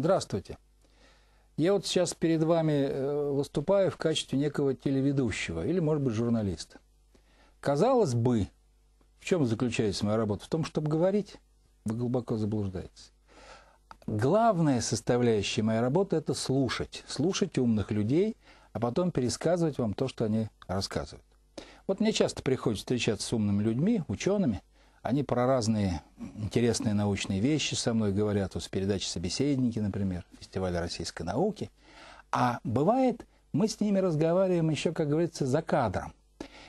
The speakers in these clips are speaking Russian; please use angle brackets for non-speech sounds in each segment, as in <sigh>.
Здравствуйте. Я вот сейчас перед вами э, выступаю в качестве некого телеведущего или, может быть, журналиста. Казалось бы, в чем заключается моя работа? В том, чтобы говорить. Вы глубоко заблуждаетесь. Главная составляющая моей работы – это слушать. Слушать умных людей, а потом пересказывать вам то, что они рассказывают. Вот мне часто приходится встречаться с умными людьми, учеными – они про разные интересные научные вещи со мной говорят, вот с передачи «Собеседники», например, фестиваль российской науки. А бывает, мы с ними разговариваем еще, как говорится, за кадром.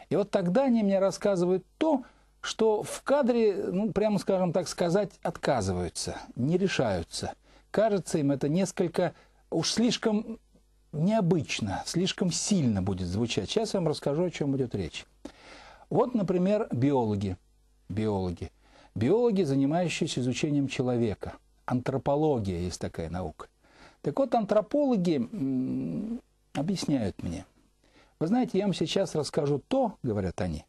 И вот тогда они мне рассказывают то, что в кадре, ну, прямо скажем так сказать, отказываются, не решаются. Кажется им это несколько уж слишком необычно, слишком сильно будет звучать. Сейчас я вам расскажу, о чем идет речь. Вот, например, биологи – биологи. Биологи, занимающиеся изучением человека. Антропология есть такая наука. Так вот, антропологи объясняют мне. Вы знаете, я вам сейчас расскажу то, говорят они,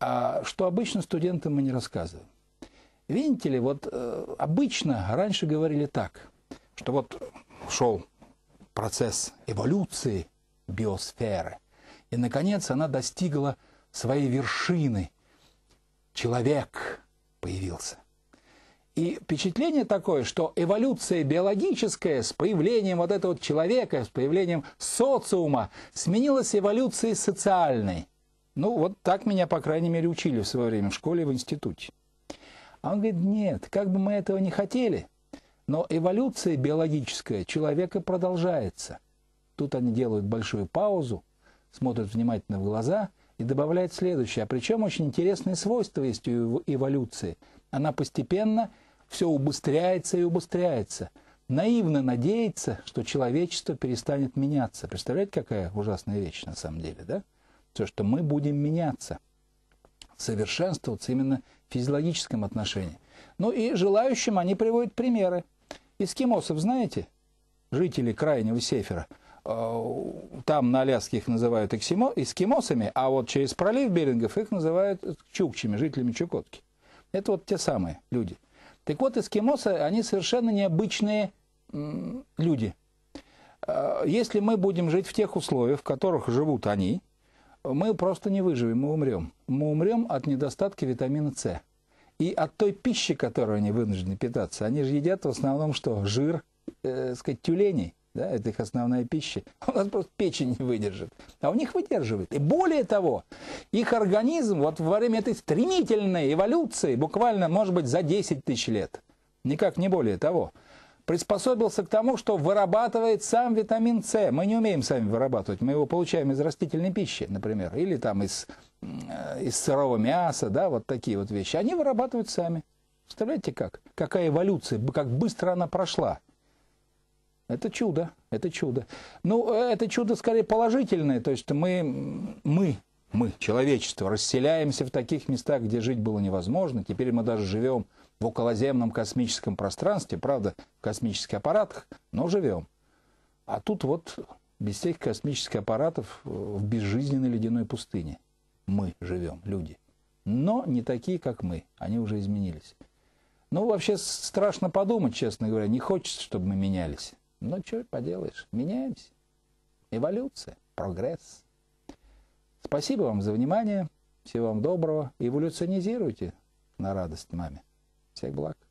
а, что обычно студентам мы не рассказываем. Видите ли, вот э, обычно раньше говорили так, что вот шел процесс эволюции биосферы, и, наконец, она достигла своей вершины – человек появился. И впечатление такое, что эволюция биологическая с появлением вот этого человека, с появлением социума сменилась эволюцией социальной. Ну, вот так меня, по крайней мере, учили в свое время в школе, в институте. А он говорит, нет, как бы мы этого не хотели, но эволюция биологическая человека продолжается. Тут они делают большую паузу, смотрят внимательно в глаза – и добавляет следующее. А причем очень интересные свойства есть у эволюции. Она постепенно все убыстряется и убыстряется. Наивно надеется, что человечество перестанет меняться. Представляете, какая ужасная вещь на самом деле, да? Все, что мы будем меняться, совершенствоваться именно в физиологическом отношении. Ну и желающим они приводят примеры. Эскимосов, знаете, жители крайнего Сефера. Э, там на Аляске их называют эксимо, эскимосами, а вот через пролив Берингов их называют чукчами, жителями Чукотки. Это вот те самые люди. Так вот, эскимосы, они совершенно необычные люди. Э, если мы будем жить в тех условиях, в которых живут они, мы просто не выживем, мы умрем. Мы умрем от недостатка витамина С. И от той пищи, которой они вынуждены питаться. Они же едят в основном что? Жир, э, сказать, тюленей да, это их основная пища, <laughs> у нас просто печень не выдержит. А у них выдерживает. И более того, их организм вот во время этой стремительной эволюции, буквально, может быть, за 10 тысяч лет, никак не более того, приспособился к тому, что вырабатывает сам витамин С. Мы не умеем сами вырабатывать, мы его получаем из растительной пищи, например, или там из, э, из сырого мяса, да, вот такие вот вещи. Они вырабатывают сами. Представляете как? Какая эволюция, как быстро она прошла. Это чудо, это чудо. Ну, это чудо скорее положительное, то есть мы, мы, мы, человечество, расселяемся в таких местах, где жить было невозможно. Теперь мы даже живем в околоземном космическом пространстве, правда, в космических аппаратах, но живем. А тут вот без всех космических аппаратов э, в безжизненной ледяной пустыне. Мы живем, люди. Но не такие, как мы. Они уже изменились. Ну, вообще страшно подумать, честно говоря. Не хочется, чтобы мы менялись. Ну что поделаешь, меняемся. Эволюция, прогресс. Спасибо вам за внимание. Всего вам доброго. Эволюционизируйте на радость маме. Всех благ.